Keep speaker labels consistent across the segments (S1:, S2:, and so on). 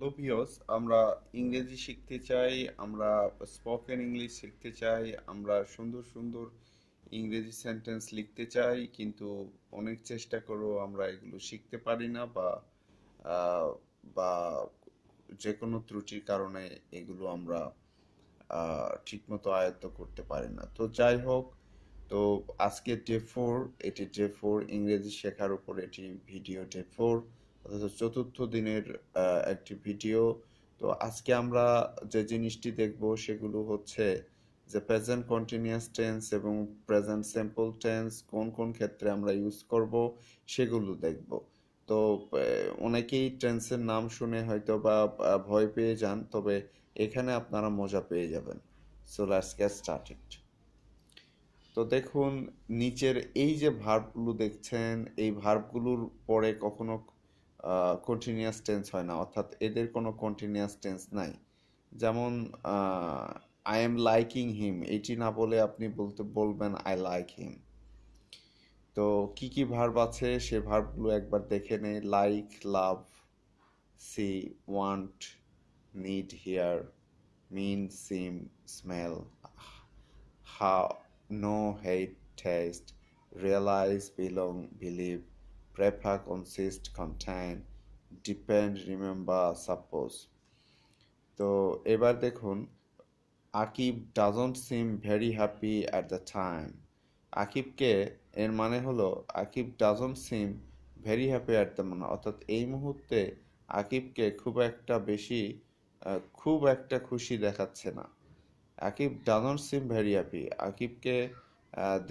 S1: Hello পিওস আমরা ইংরেজি শিখতে চাই আমরা স্পোকেন ইংলিশ শিখতে চাই আমরা সুন্দর সুন্দর ইংরেজি সেন্টেন্স লিখতে চাই কিন্তু অনেক চেষ্টা করেও আমরা এগুলো শিখতে পারি না বা বা যে কোনো ত্রুটির কারণে এগুলো আমরা ঠিকমতো আয়ত্ত করতে পারি না তো যাই হোক তো আজকে ডে ফোর এটি ডে ফোর ইংরেজি শেখার উপর এটি ভিডিও ডে ফোর অর্থাৎ চতুর্থ দিনের একটি ভিডিও তো আজকে আমরা যে জিনিসটি দেখব সেগুলো হচ্ছে যে প্রেজেন্ট কন্টিনিউয়াস টেন্স এবং প্রেজেন্ট সিম্পল টেন্স কোন কোন ক্ষেত্রে আমরা ইউজ করব সেগুলো দেখব তো অনেকেই টেন্সের নাম শুনে হয়তো বা ভয় পেয়ে যান তবে এখানে আপনারা মজা পেয়ে যাবেন সো লেটস গেট স্টার্টেড তো দেখুন নিচের এই যে ভার্বগুলো দেখছেন এই ভার্বগুলোর পরে কখনো কন্টিনিউয়াস টেন্স হয় না অর্থাৎ এদের কোনো কন্টিনিউয়াস টেন্স নাই যেমন আই এম লাইকিং হিম এটি না বলে আপনি বলতে বলবেন আই লাইক হিম তো কি কি ভার্ব আছে সে ভার্বগুলো একবার দেখে নেই like love see want need hear mean seem smell হা know hate taste realise belong believe prefer, consist, contain, depend remember suppose তো এবার দেখুন Akib doesn't seem very happy at the time আকিবকে এর মানে হলো Akib doesn't seem very happy at the মানে অর্থাৎ এই মুহূর্তে আকিবকে খুব একটা বেশি খুব একটা খুশি দেখাচ্ছে না Akib doesn't seem very happy আকিবকে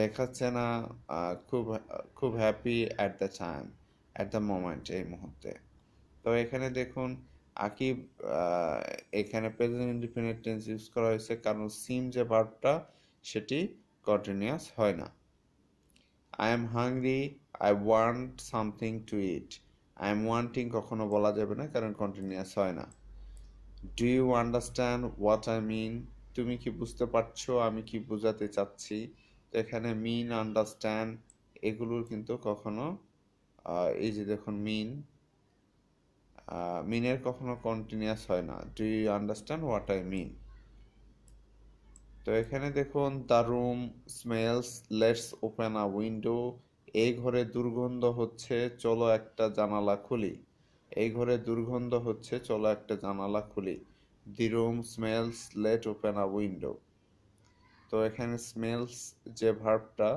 S1: দেখাচ্ছে না খুব খুব happy at the time at the moment এই মুহূর্তে তো এখানে দেখুন আকিব এখানে প্রেজেন্ট ইন্ডিপেন্ডেন্ট টেন্স ইউজ করা হয়েছে কারণ সিম যে ভার্বটা সেটি কন্টিনিউয়াস হয় না I am hungry I want something to eat I am wanting কখনো বলা যাবে না কারণ কন্টিনিউয়াস হয় না do you understand what I mean তুমি কি বুঝতে পারছো আমি কি বোঝাতে চাচ্ছি এখানে মিন আন্ডারস্ট্যান্ড এগুলোর কিন্তু কখনো এই যে দেখুন মিন মিনের কখনো কন্টিনিউয়াস হয় না do you understand what I mean তো এখানে দেখুন the room smells let's open a window এই ঘরে দুর্গন্ধ হচ্ছে চলো একটা জানালা খুলি এই ঘরে দুর্গন্ধ হচ্ছে চলো একটা জানালা খুলি the room smells let open a window তো এখানে স্মেলস যে ভার্বটা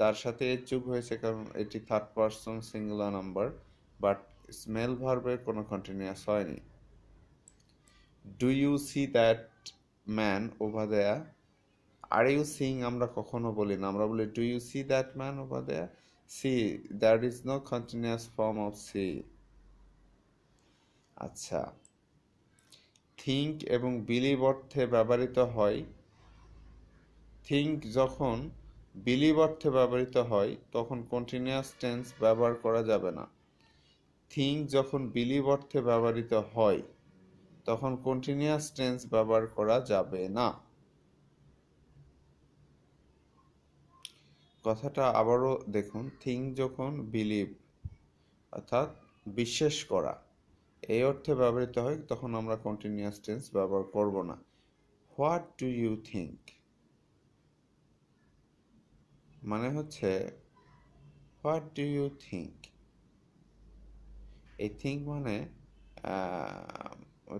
S1: তার সাথে এর যোগ হয়েছে কারণ এটি third person singular number but smell ভার্বের কোনো কন্টিনিউয়াস হয়নি do you see that man over there are you Singh আমরা কখনো বলি না আমরা বলি do you see that man over there see that is no continuous form of see আচ্ছা থিঙ্ক এবং বিলিভ অর্থে ব্যবহৃত হয় থিঙ্ক যখন বিলিভ অর্থে ব্যবহৃত হয় তখন কন্টিনিউয়াস টেন্স ব্যবহার করা যাবে না থিঙ্ক যখন বিলিভ অর্থে ব্যবহৃত হয় তখন কন্টিনিউয়াস টেন্স ব্যবহার করা যাবে না কথাটা আবারও দেখুন থিঙ্ক যখন বিলিভ অর্থাৎ বিশ্বাস করা এই অর্থে ব্যবহৃত হয় তখন আমরা কন্টিনিউয়াস টেন্স ব্যবহার করব না হোয়াট ডু ইউ থিঙ্ক মানে হচ্ছে হোয়াট ডু ইউ থিঙ্ক এই থিঙ্ক মানে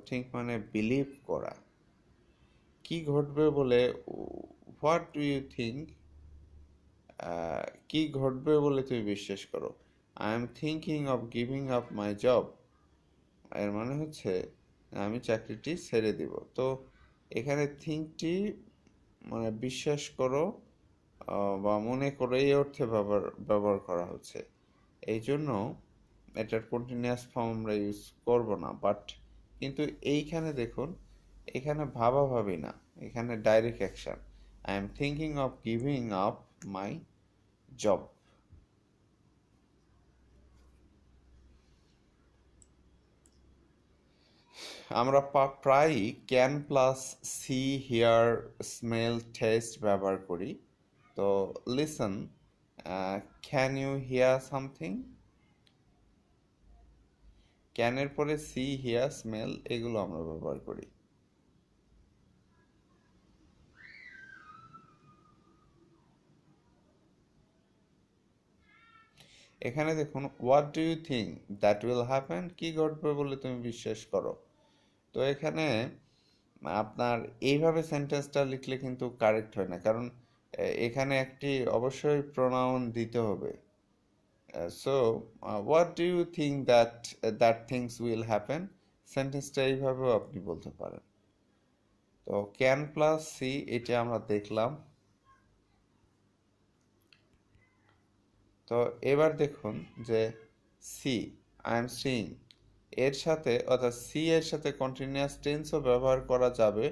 S1: থিঙ্ক মানে বিলিভ করা কি ঘটবে বলে হোয়াট ডু ইউ থিঙ্ক কি ঘটবে বলে তুমি বিশ্বাস করো I am thinking of giving up my job এর মানে হচ্ছে আমি চাকরিটি ছেড়ে দিব তো এখানে থিঙ্কটি মানে বিশ্বাস করো বা মনে করে এই অর্থে ব্যবহার ব্যবহার করা হচ্ছে এই জন্য এটার কন্টিনিউয়াস ফর্ম আমরা ইউজ করব না বাট কিন্তু এইখানে দেখুন এখানে ভাবা ভাবি না এখানে direct action I am thinking of giving up my job আমরা প্রায়ই can plus see hear smell taste ব্যবহার করি তো listen can you hear something ক্যানের পরে সি হিয়ার স্মেল এগুলো আমরা ব্যবহার করি এখানে দেখুন what do you think that will happen কি ঘটবে বলে তুমি বিশ্বাস করো তো এখানে আপনার এইভাবে সেন্টেন্সটা লিখলে কিন্তু কারেক্ট হয় না কারণ এখানে একটি অবশ্যই প্রোনাউন দিতে হবে so what do you think that that things will happen সেন্টেন্সটা এইভাবেও আপনি বলতে পারেন তো ক্যান প্লাস সি এটা আমরা দেখলাম তো এবার দেখুন যে সি আই এম সিং এর সাথে অর্থাৎ সি এর সাথে কন্টিনিউয়াস টেন্সও ব্যবহার করা যাবে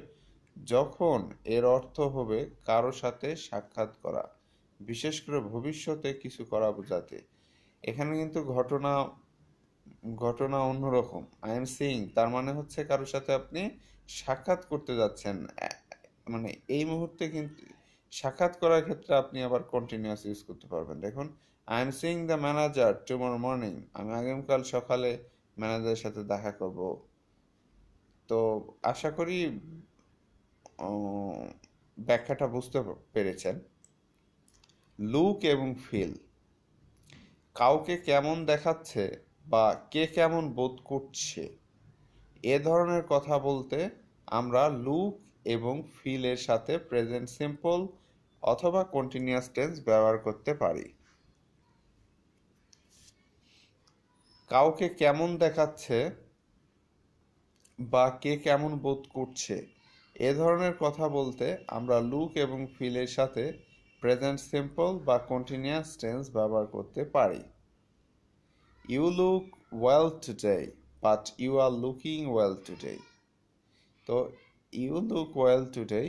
S1: যখন এর অর্থ হবে কারো সাথে সাক্ষাৎ করা বিশেষ করে ভবিষ্যতে কিছু করা বোঝাতে এখানে কিন্তু ঘটনা ঘটনা অন্যরকম আই এম সিং তার মানে হচ্ছে কারোর সাথে আপনি সাক্ষাৎ করতে যাচ্ছেন মানে এই মুহূর্তে কিন্তু সাক্ষাৎ করার ক্ষেত্রে আপনি আবার কন্টিনিউয়াস ইউজ করতে পারবেন দেখুন I am seeing the manager tomorrow morning আমি আগামীকাল সকালে ম্যানেজারের সাথে দেখা করব তো আশা করি ব্যাখ্যাটা বুঝতে পেরেছেন লুক এবং ফিল কাউকে কেমন দেখাচ্ছে বা কে কেমন বোধ করছে এ ধরনের কথা বলতে আমরা লুক এবং ফিলের সাথে প্রেজেন্ট সিম্পল অথবা কন্টিনিউয়াস টেন্স ব্যবহার করতে পারি কাউকে কেমন দেখাচ্ছে বা কে কেমন বোধ করছে এ ধরনের কথা বলতে আমরা লুক এবং ফিলের সাথে প্রেজেন্ট সিম্পল বা কন্টিনিউয়াস টেন্স ব্যবহার করতে পারি you look well today but you are looking well today তো ইউ লুক ওয়েল টুডে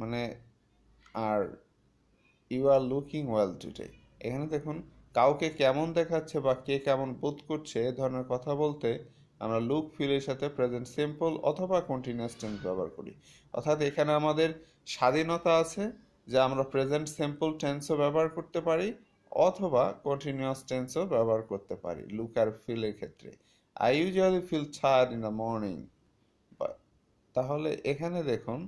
S1: মানে আর you are looking well today এখানে দেখুন কাউকে কেমন দেখাচ্ছে বা কে কেমন বোধ করছে এ ধরনের কথা বলতে আমরা লুক ফিলের সাথে প্রেজেন্ট সিম্পল অথবা কন্টিনিউয়াস টেন্স ব্যবহার করি অর্থাৎ এখানে আমাদের স্বাধীনতা আছে যে আমরা প্রেজেন্ট সিম্পল টেন্সও ব্যবহার করতে পারি অথবা কন্টিনিউয়াস টেন্সও ব্যবহার করতে পারি লুক আর ফিলের ক্ষেত্রে আই ইউজুয়ালি ফিল ছাড় ইন দ্য মর্নিং তাহলে এখানে দেখুন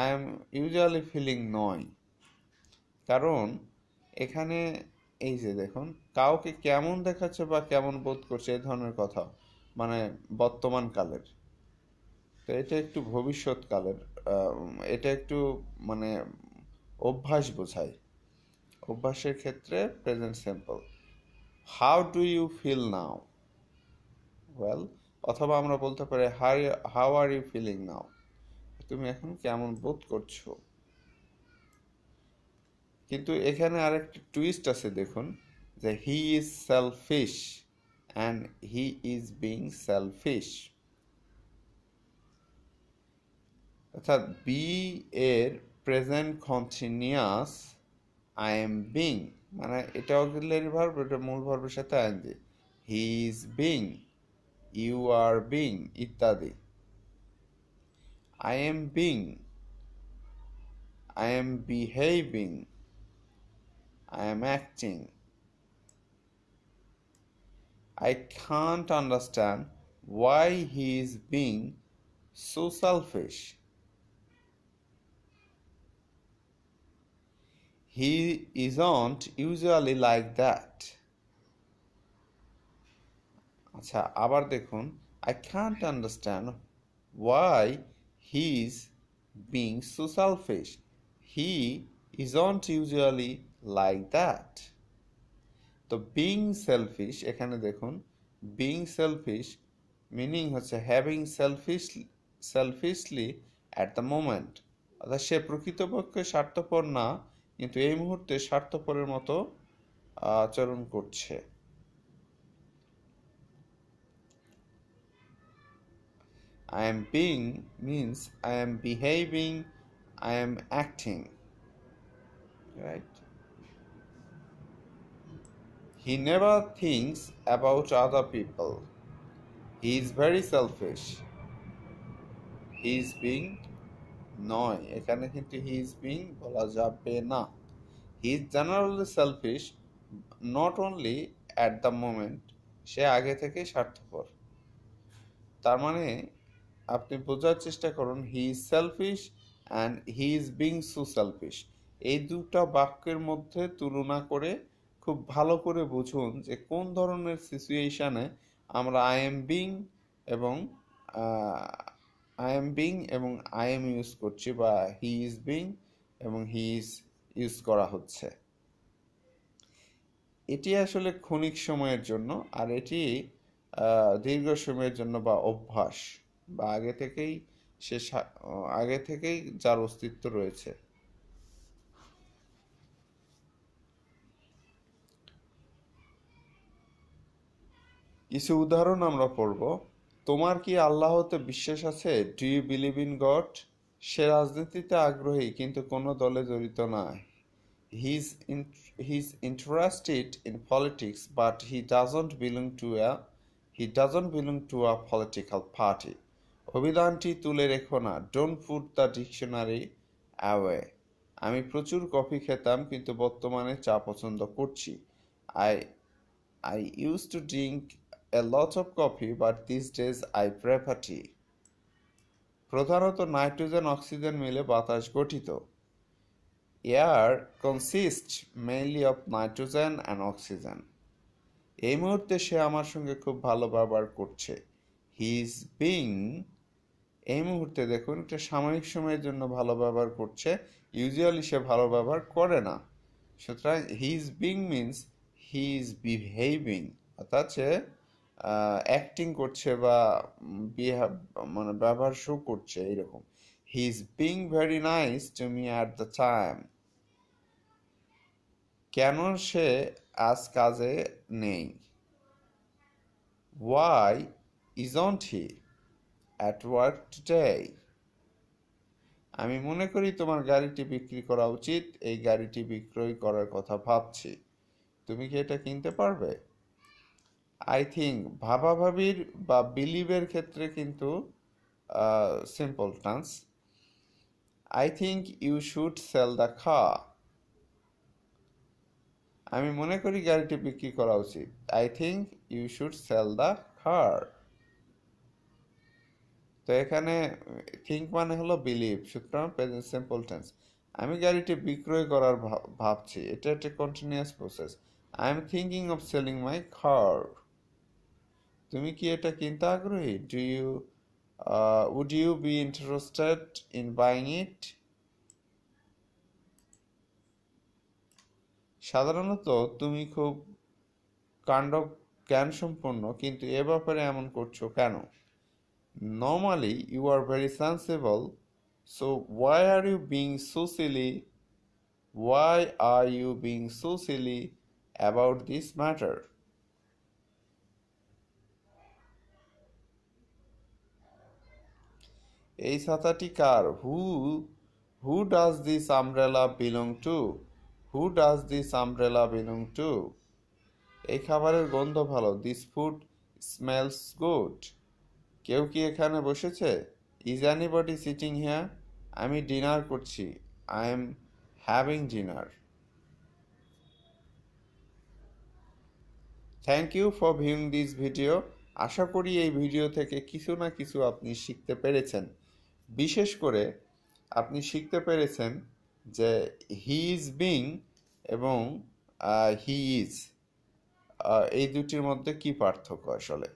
S1: আই এম ইউজুয়ালি ফিলিং নয় কারণ এখানে এই যে দেখুন কাউকে কেমন দেখাচ্ছে বা কেমন বোধ করছে এই ধরনের কথা মানে বর্তমান কালের তো এটা একটু ভবিষ্যৎ কালের এটা একটু মানে অভ্যাস বোঝায় অভ্যাসের ক্ষেত্রে present simple how do you feel now well অথবা আমরা বলতে পারি হার how are you feeling now তুমি এখন কেমন বোধ করছো কিন্তু এখানে আরেকটি টুইস্ট আছে দেখুন যে he is selfish and he is being selfish অর্থাৎ বি এর present continuous I am being মানে এটা অক্সিলারি ভার্ব এটা মূল ভার্বের সাথে আনজি he is being you are being ইত্যাদি I am being I am behaving I am acting I can't understand why he is being so selfish. He isn't usually like that. I can't understand why he is being so selfish. He isn't usually like that. তো being selfish এখানে দেখুন being selfish meaning হচ্ছে having selfish selfishly at the moment অর্থাৎ সে প্রকৃতপক্ষে স্বার্থপর না কিন্তু এই মুহূর্তে স্বার্থপরের মতো আচরণ করছে I am being means I am behaving I am acting right he never thinks about other people He is very selfish. He is being নয় এখানে কিন্তু হি ইজ বিং বলা যাবে না he is generally selfish not only at the moment সে আগে থেকে স্বার্থপর তার মানে আপনি বোঝার চেষ্টা করুন he is selfish and he is being so selfish এই দুটা বাক্যের মধ্যে তুলনা করে খুব ভালো করে বুঝুন যে কোন ধরনের সিচুয়েশানে আমরা আই এম বিং এবং আই এম বিং এবং আই এম ইউজ করছি বা হি ইজ বিং এবং হি ইজ ইউজ করা হচ্ছে এটি আসলে ক্ষণিক সময়ের জন্য আর এটি দীর্ঘ সময়ের জন্য বা অভ্যাস বা আগে থেকেই সে আগে থেকেই যার অস্তিত্ব রয়েছে কিছু উদাহরণ আমরা পড়ব তোমার কি আল্লাহতে বিশ্বাস আছে do you believe in God সে রাজনীতিতে আগ্রহী কিন্তু কোনো দলে জড়িত নয় his his interested in politics but he doesn't belong to a he doesn't belong to a political party অভিধানটি তুলে রেখো না don't put the dictionary away আমি প্রচুর কফি খেতাম কিন্তু বর্তমানে চা পছন্দ করছি I I use to drink a lot of coffee but this days I prefer tea. প্রধানত নাইট্রোজেন অক্সিজেন মিলে বাতাস গঠিত air consist mainly of nitrogen and oxygen এই মুহূর্তে সে আমার সঙ্গে খুব ভালো ব্যবহার করছে হি ইজ বিং এই মুহূর্তে দেখুন একটা সাময়িক সময়ের জন্য ভালো ব্যবহার করছে ইউজুয়ালি সে ভালো ব্যবহার করে না সুতরাং he is being means he is behaving অর্থাৎ সে অ্যাক্টিং করছে বা বিহেভ মানে ব্যবহার শো করছে এরকম he is being very nice to me at the time কেন সে আজ কাজে নেই why isn't he at work today আমি মনে করি তোমার গাড়িটি বিক্রি করা উচিত এই গাড়িটি বিক্রয় করার কথা ভাবছি তুমি কি এটা কিনতে পারবে আই থিঙ্ক ভাবাভাবির বা বিলিভের ক্ষেত্রে কিন্তু simple tense I think you should sell the car আমি মনে করি গাড়িটি বিক্রি করা উচিত I think you should sell the car তো এখানে থিঙ্ক মানে হলো বিলিভ সুতরাং প্রেজেন্ট সিম্পল টেন্স আমি গাড়িটি বিক্রয় করার ভাবছি এটা একটা continuous process I am thinking of selling my car তুমি কি এটা কিনতে আগ্রহী do you would you be interested in buying it সাধারণত তুমি খুব কাণ্ড জ্ঞান সম্পন্ন কিন্তু এ ব্যাপারে এমন করছো কেন normally you are very sensible so why are you being so silly why are you being so silly about this matter এই ছাতাটি কার who who does this umbrella belong to who does this umbrella belong to এই খাবারের গন্ধ ভালো this food smells good কেউ কি এখানে বসেছে ইজ বডি সিটিং হিয়া আমি ডিনার করছি I am having dinner thank you for viewing this video আশা করি এই ভিডিও থেকে কিছু না কিছু আপনি শিখতে পেরেছেন বিশেষ করে আপনি শিখতে পেরেছেন যে হি ইজ বিং এবং হি ইজ এই দুটির মধ্যে কি পার্থক্য আসলে